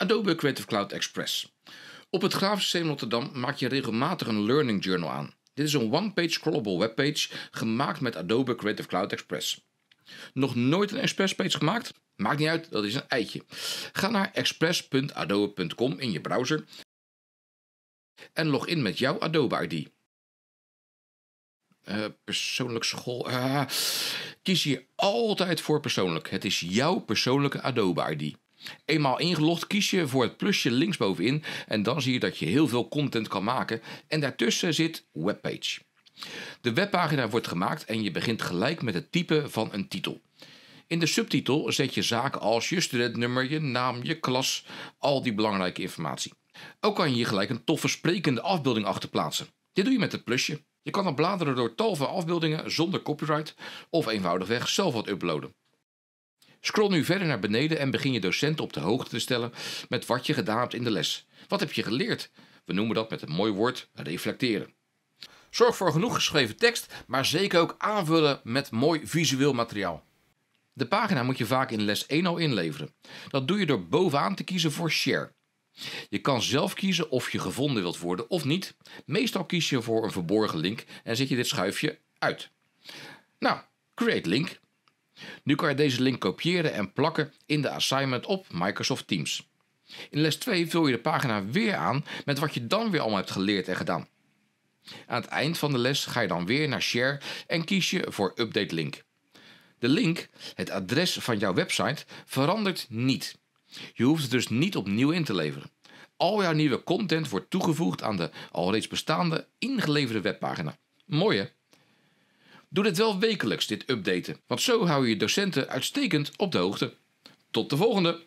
Adobe Creative Cloud Express. Op het Grafisch Systeem Rotterdam maak je regelmatig een Learning Journal aan. Dit is een one-page scrollable webpage gemaakt met Adobe Creative Cloud Express. Nog nooit een Express page gemaakt? Maakt niet uit, dat is een eitje. Ga naar express.adobe.com in je browser en log in met jouw Adobe-ID. Eh, persoonlijk school. Ah, kies hier altijd voor persoonlijk. Het is jouw persoonlijke Adobe-ID. Eenmaal ingelogd kies je voor het plusje linksbovenin en dan zie je dat je heel veel content kan maken en daartussen zit webpage. De webpagina wordt gemaakt en je begint gelijk met het typen van een titel. In de subtitel zet je zaken als je studentnummer, je naam, je klas, al die belangrijke informatie. Ook kan je hier gelijk een toffe sprekende afbeelding achter plaatsen. Dit doe je met het plusje. Je kan dan bladeren door tal van afbeeldingen zonder copyright of eenvoudigweg zelf wat uploaden. Scroll nu verder naar beneden en begin je docenten op de hoogte te stellen met wat je gedaan hebt in de les. Wat heb je geleerd? We noemen dat met een mooi woord reflecteren. Zorg voor genoeg geschreven tekst, maar zeker ook aanvullen met mooi visueel materiaal. De pagina moet je vaak in les 1 al inleveren. Dat doe je door bovenaan te kiezen voor share. Je kan zelf kiezen of je gevonden wilt worden of niet. Meestal kies je voor een verborgen link en zet je dit schuifje uit. Nou, create link. Nu kan je deze link kopiëren en plakken in de assignment op Microsoft Teams. In les 2 vul je de pagina weer aan met wat je dan weer allemaal hebt geleerd en gedaan. Aan het eind van de les ga je dan weer naar Share en kies je voor Update Link. De link, het adres van jouw website, verandert niet. Je hoeft het dus niet opnieuw in te leveren. Al jouw nieuwe content wordt toegevoegd aan de alreeds bestaande ingeleverde webpagina. Mooi Doe dit wel wekelijks, dit updaten, want zo hou je je docenten uitstekend op de hoogte. Tot de volgende!